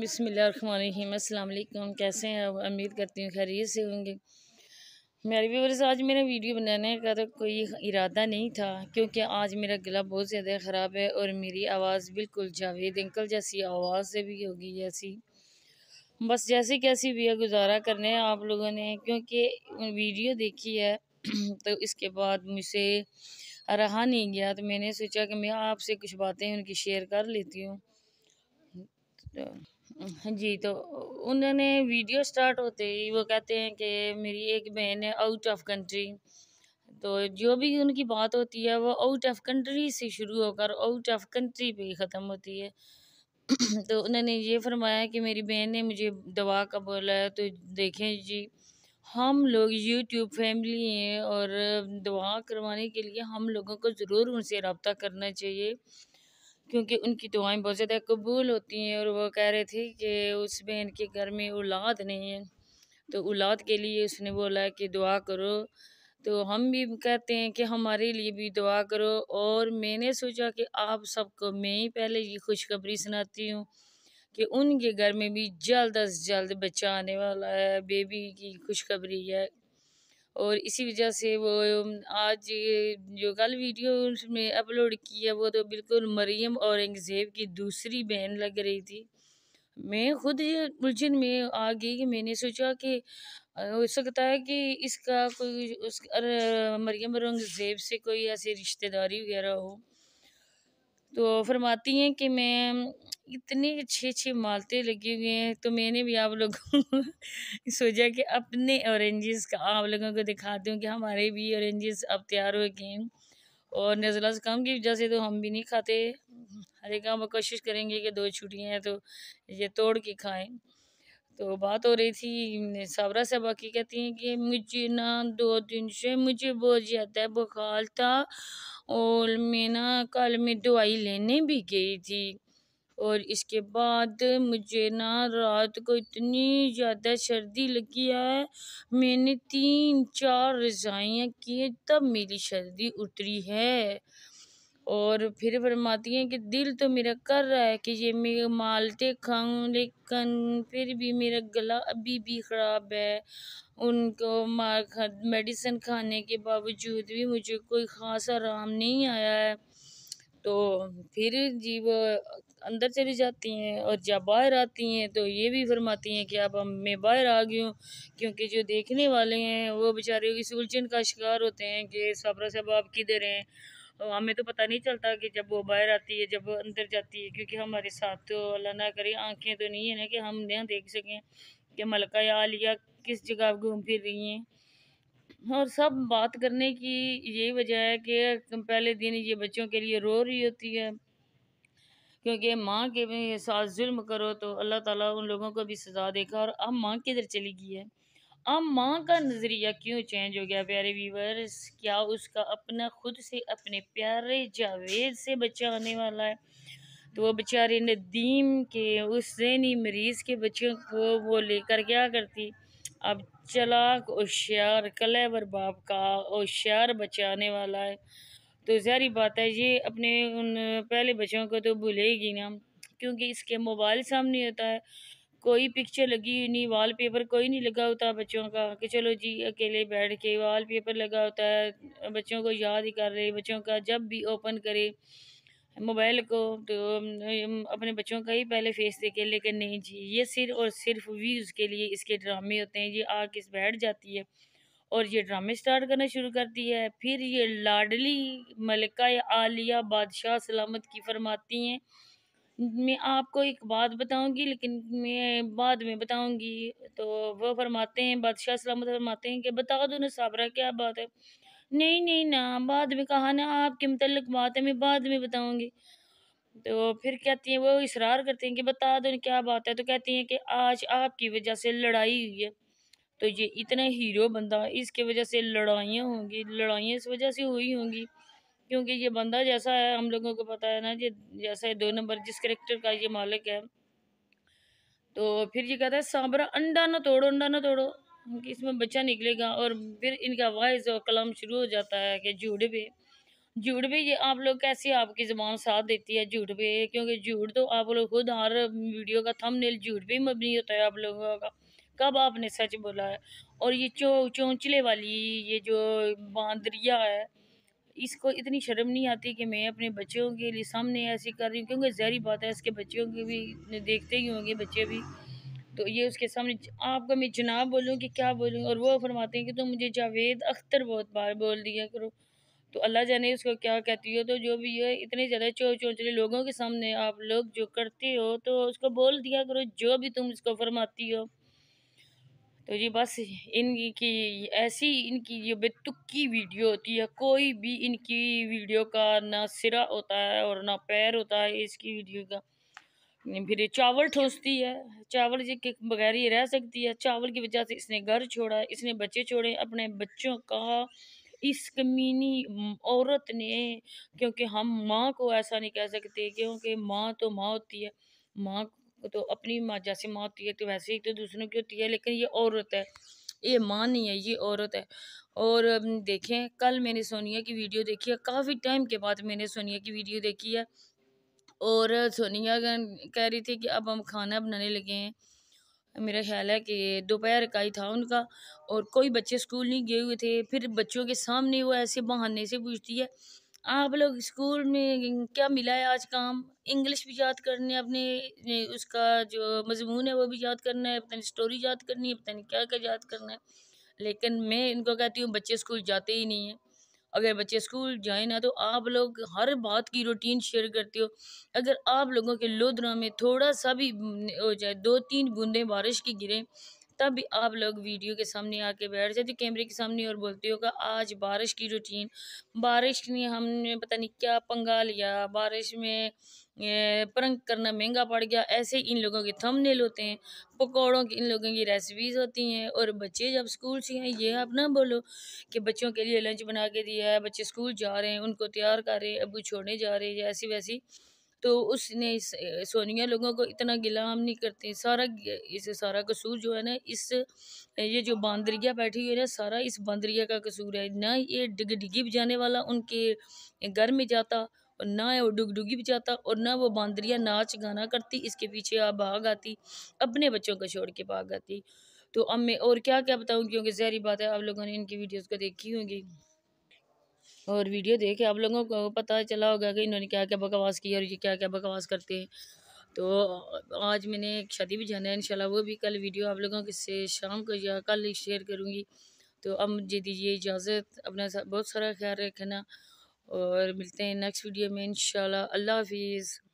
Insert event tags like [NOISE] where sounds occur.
बिसमीम अल्लाम कैसे हैं अब उम्मीद करती हूँ खैरियत से होंगे मेरे व्यूवर्स आज मेरा वीडियो बनाने का तो कोई इरादा नहीं था क्योंकि आज मेरा गला बहुत ज़्यादा ख़राब है और मेरी आवाज़ बिल्कुल जावेद अंकल जैसी आवाज़ से भी होगी जैसी बस जैसी कैसी भी है गुजारा करने है आप लोगों ने क्योंकि वीडियो देखी है [CLEARS THROAT] तो इसके बाद मुझसे रहा नहीं गया तो मैंने सोचा कि मैं आपसे कुछ बातें उनकी शेयर कर लेती हूँ तो [LAUGHS] जी तो उन्होंने वीडियो स्टार्ट होते ही वो कहते हैं कि मेरी एक बहन है आउट ऑफ कंट्री तो जो भी उनकी बात होती है वो आउट ऑफ कंट्री से शुरू होकर आउट ऑफ कंट्री पे ही ख़त्म होती है [CLEARS THROAT] तो उन्होंने ये फरमाया कि मेरी बहन ने मुझे दवा का बोला है तो देखें जी हम लोग यूट्यूब फैमिली हैं और दवा करवाने के लिए हम लोगों को ज़रूर उनसे रबता करना चाहिए क्योंकि उनकी दुआएं बहुत ज़्यादा कबूल होती हैं और वो कह रहे थे कि उस बहन के घर में औलाद नहीं है तो औलाद के लिए उसने बोला कि दुआ करो तो हम भी कहते हैं कि हमारे लिए भी दुआ करो और मैंने सोचा कि आप सबको मैं ही पहले ये खुशखबरी सुनाती हूँ कि उनके घर में भी जल्द अज जल्द बच्चा आने वाला है बेबी की खुशखबरी है और इसी वजह से वो आज जो कल वीडियो उसमें अपलोड किया वो तो बिल्कुल मरीम औरंगज़ेब की दूसरी बहन लग रही थी मैं खुद उलझन में आ गई कि मैंने सोचा कि हो सकता है कि इसका कोई उस मरियम औरंगज़ेब से कोई ऐसी रिश्तेदारी वगैरह हो तो फरमाती हैं कि मैं इतने अच्छे अच्छे मालते लगे हुए हैं तो मैंने भी आप लोगों को [LAUGHS] सोचा कि अपने औरेंजेस का आप लोगों को दिखा दूँ कि हमारे भी औरेंजेस अब तैयार हो गए हैं और नज़ला ज़ुकाम की वजह से तो हम भी नहीं खाते हर एक हम कोशिश करेंगे कि दो छुट्टियाँ हैं तो ये तोड़ के खाएँ तो बात हो रही थी सावरा से की कहती हैं कि मुझे ना दो दिन से मुझे बहुत ज़्यादा बुखार था और मैं ना कल मैं दवाई लेने भी गई थी और इसके बाद मुझे ना रात को इतनी ज़्यादा सर्दी लगी है मैंने तीन चार रज़ाइयाँ किए तब मेरी सर्दी उतरी है और फिर फरमाती हैं कि दिल तो मेरा कर रहा है कि ये मैं मालते खाऊं लेकिन फिर भी मेरा गला अभी भी ख़राब है उनको मेडिसिन खाने के बावजूद भी मुझे कोई ख़ास आराम नहीं आया है तो फिर जी वो अंदर चली जाती हैं और जब बाहर आती हैं तो ये भी फरमाती हैं कि अब हम मैं बाहर आ गई हूँ क्योंकि जो देखने वाले हैं वो बेचारे की सुलझन का शिकार होते हैं कि सबरा साहब आप किधर हैं तो हमें तो पता नहीं चलता कि जब वो बाहर आती है जब अंदर जाती है क्योंकि हमारे साथ तो अल्लाह ना करे आंखें तो नहीं है ना कि हम ना देख सकें कि मलका या आलिया किस जगह घूम फिर रही हैं और सब बात करने की यही वजह है कि पहले दिन ये बच्चों के लिए रो रही होती है क्योंकि माँ के साथ जुल्म करो तो अल्लाह ताला उन लोगों को भी सज़ा देगा और अब माँ किधर चली गई है अब माँ का नज़रिया क्यों चेंज हो गया प्यारे वीवर्स क्या उसका अपना खुद से अपने प्यारे जावेद से बच्चा आने वाला है तो वह बेचारे नदीम के उस जहनी मरीज़ के बच्चों को वो लेकर क्या करती अब चलाक होशियार कलेबर बाप का होशियार बच्चा आने वाला है तो जहरी बात है ये अपने उन पहले बच्चों को तो भूलेगी ना क्योंकि इसके मोबाइल सामने होता है कोई पिक्चर लगी हुई नहीं वॉलपेपर कोई नहीं लगा होता बच्चों का कि चलो जी अकेले बैठ के वॉलपेपर लगा होता है बच्चों को याद ही कर रहे बच्चों का जब भी ओपन करे मोबाइल को तो अपने बच्चों का ही पहले फेस देखे लेकिन नहीं जी ये सिर्फ और सिर्फ व्यूज़ के लिए इसके ड्रामे होते हैं ये आग इस बैठ जाती है और ये ड्रामे स्टार्ट करना शुरू करती है फिर ये लाडली मलका आलिया बादशाह सलामत की फरमाती हैं मैं आपको एक बात बताऊंगी लेकिन मैं बाद में बताऊंगी तो वो फरमाते हैं बादशाह सलामत फरमाते हैं कि बता दो ना साबरा क्या बात है नहीं नहीं ना बाद में कहा ना आपके मतलब बात है मैं बाद में बताऊंगी तो फिर कहती हैं वो इसरार करते हैं कि बता दो क्या बात है तो कहती हैं कि आज आपकी वजह से लड़ाई हुई है तो ये इतना हीरो बंदा इसके वजह से लड़ाइयाँ होंगी लड़ाइयाँ इस वजह से हुई होंगी क्योंकि ये बंदा जैसा है हम लोगों को पता है ना ये जैसा है दो नंबर जिस करेक्टर का ये मालिक है तो फिर ये कहता है सांबरा अंडा ना तोड़ो अंडा ना तोड़ो कि इसमें बच्चा निकलेगा और फिर इनका वाइज और कलाम शुरू हो जाता है कि झूठ भी झूठ भी ये आप लोग कैसे आपकी ज़बान साथ देती है झूठ पे क्योंकि झूठ तो आप लोग खुद हर वीडियो का थंबनेल झूठ पे मबनी होता है आप लोगों का कब आपने सच बोला है और ये चो चौंचले वाली ये जो बांदरिया है इसको इतनी शर्म नहीं आती कि मैं अपने बच्चों के लिए सामने ऐसी कर रही हूँ क्योंकि जहरी बात है इसके बच्चों के भी देखते ही होंगे बच्चे भी तो ये उसके सामने आपका मैं जनाब बोलूँ कि क्या बोलूँ और वो फरमाते हैं कि तुम तो मुझे जावेद अख्तर बहुत बार बोल दिया करो तो अल्लाह जाने उसको क्या कहती हो तो जो भी है इतने ज़्यादा चो चौचले लोगों के सामने आप लोग जो करते हो तो उसको बोल दिया करो जो भी तुम उसको फरमाती हो तो जी बस इनकी ऐसी इनकी ये बेतुकी वीडियो होती है कोई भी इनकी वीडियो का ना सिरा होता है और ना पैर होता है इसकी वीडियो का फिर ये चावल ठोसती है चावल जी के बगैर ही रह सकती है चावल की वजह से इसने घर छोड़ा इसने बच्चे छोड़े अपने बच्चों का इस कमीनी औरत ने क्योंकि हम माँ को ऐसा नहीं कह सकते क्योंकि माँ तो माँ होती है माँ तो अपनी माँ जैसी माँ होती है तो वैसे ही तो दूसरों की होती है लेकिन ये औरत है ये माँ नहीं है ये औरत है और देखें कल मैंने सोनिया की वीडियो देखी है काफ़ी टाइम के बाद मैंने सोनिया की वीडियो देखी है और सोनिया कह रही थी कि अब हम खाना बनाने लगे हैं मेरा ख्याल है कि दोपहर का ही था उनका और कोई बच्चे स्कूल नहीं गए हुए थे फिर बच्चों के सामने वो ऐसे बहाने से पूछती है आप लोग स्कूल में क्या मिला है आज काम इंग्लिश भी याद करनी है अपने उसका जो मजमून है वो भी याद करना है अपनी स्टोरी याद करनी है पता नहीं क्या क्या याद करना है लेकिन मैं इनको कहती हूँ बच्चे स्कूल जाते ही नहीं हैं अगर बच्चे स्कूल जाए ना तो आप लोग हर बात की रूटीन शेयर करते हो अगर आप लोगों के लोधरा में थोड़ा सा भी हो जाए दो तीन बूंदें बारिश की गिरें तब आप लोग वीडियो के सामने आके बैठ जाते हो कैमरे के सामने और बोलते हो कि आज बारिश की रूटीन बारिश ने हमने पता नहीं क्या पंगा लिया बारिश में परंग करना महंगा पड़ गया ऐसे इन लोगों के थंबनेल होते हैं पकौड़ों की इन लोगों की रेसिपीज़ होती हैं और बच्चे जब स्कूल से हैं ये आप ना बोलो कि बच्चों के लिए लंच बना के दिया है बच्चे स्कूल जा रहे हैं उनको तैयार कर रहे हैं अब छोड़ने जा रहे हैं ऐसी वैसी तो उसने सोनिया लोगों को इतना गिलाम नहीं करते सारा इस सारा कसूर जो है ना इस ये जो बांदरिया बैठी हुई है ना सारा इस बांदरिया का कसूर है ना ये डिग डिगी बजाने वाला उनके घर में जाता और ना वो भी बजाता और ना वो बांदरिया नाच गाना करती इसके पीछे आप भाग आती अपने बच्चों को छोड़ के भाग आती तो अब मैं और क्या क्या बताऊँ क्योंकि जहरी बात है आप लोगों ने इनकी वीडियोज़ को देखी होंगी और वीडियो देख के आप लोगों को पता चला होगा कि इन्होंने क्या क्या बकवास किया और ये क्या क्या बकवास करते हैं तो आज मैंने एक शादी भी जाना है इंशाल्लाह वो भी कल वीडियो आप लोगों के से शाम को या कल शेयर करूँगी तो अब मुझे दीजिए इजाज़त अपना बहुत सारा ख्याल रखना और मिलते हैं नेक्स्ट वीडियो में इन अल्लाह हाफिज़